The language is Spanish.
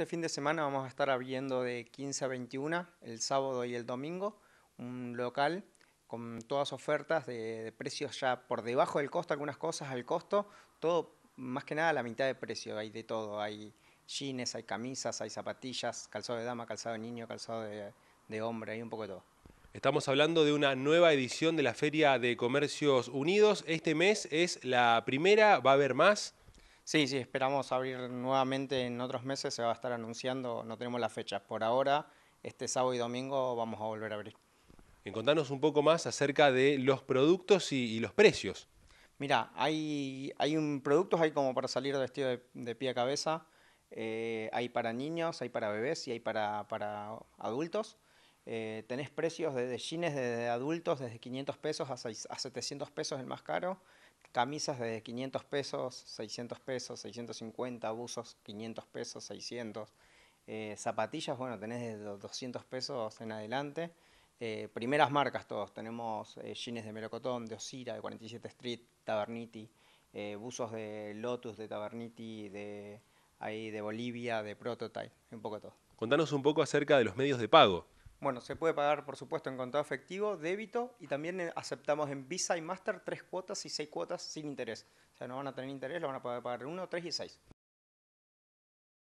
Este fin de semana vamos a estar abriendo de 15 a 21, el sábado y el domingo, un local con todas ofertas de, precios ya por debajo del costo, algunas cosas al costo, todo más que nada la mitad de precio, hay de todo, hay jeans, hay camisas, hay zapatillas, calzado de dama, calzado de niño, calzado de, de hombre, hay un poco de todo. Estamos hablando de una nueva edición de la Feria de Comercios Unidos. Este mes es la primera, va a haber más. Sí, sí, esperamos abrir nuevamente en otros meses, se va a estar anunciando, no tenemos las fechas. Por ahora, este sábado y domingo vamos a volver a abrir. En contanos un poco más acerca de los productos y, los precios. Mira, hay, hay un, productos hay como para salir vestido de, de pie a cabeza, eh, hay para niños, hay para bebés y hay para, para adultos. Eh, tenés precios de, jeans de adultos desde 500 pesos a, 700 pesos el más caro, camisas de 500 pesos, 600 pesos, 650, buzos 500 pesos, 600, eh, zapatillas, bueno, tenés desde 200 pesos en adelante. Eh, primeras marcas todos, tenemos jeans de Melocotón, de Osira, de 47 Street, Taberniti, buzos de Lotus, de Taberniti, de, ahí de Bolivia, de Prototype, un poco todo. Contanos un poco acerca de los medios de pago. Bueno, se puede pagar, por supuesto, en contado efectivo, débito y también eh, aceptamos en Visa y Master tres cuotas y seis cuotas sin interés. O sea, no van a tener interés, lo van a poder pagar en uno, tres y seis.